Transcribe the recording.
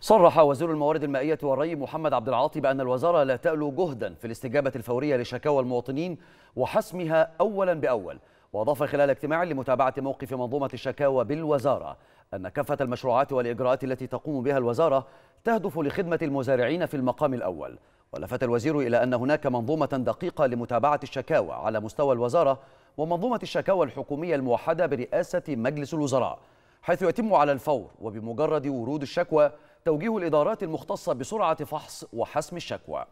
صرح وزير الموارد المائية والري محمد عبد العاطي بأن الوزارة لا تألو جهدا في الاستجابة الفورية لشكاوى المواطنين وحسمها أولا بأول وأضاف خلال اجتماع لمتابعة موقف منظومة الشكاوى بالوزارة أن كافة المشروعات والإجراءات التي تقوم بها الوزارة تهدف لخدمة المزارعين في المقام الأول ولفت الوزير إلى أن هناك منظومة دقيقة لمتابعة الشكاوى على مستوى الوزارة ومنظومة الشكاوى الحكومية الموحدة برئاسة مجلس الوزراء حيث يتم على الفور وبمجرد ورود الشكوى توجيه الإدارات المختصة بسرعة فحص وحسم الشكوى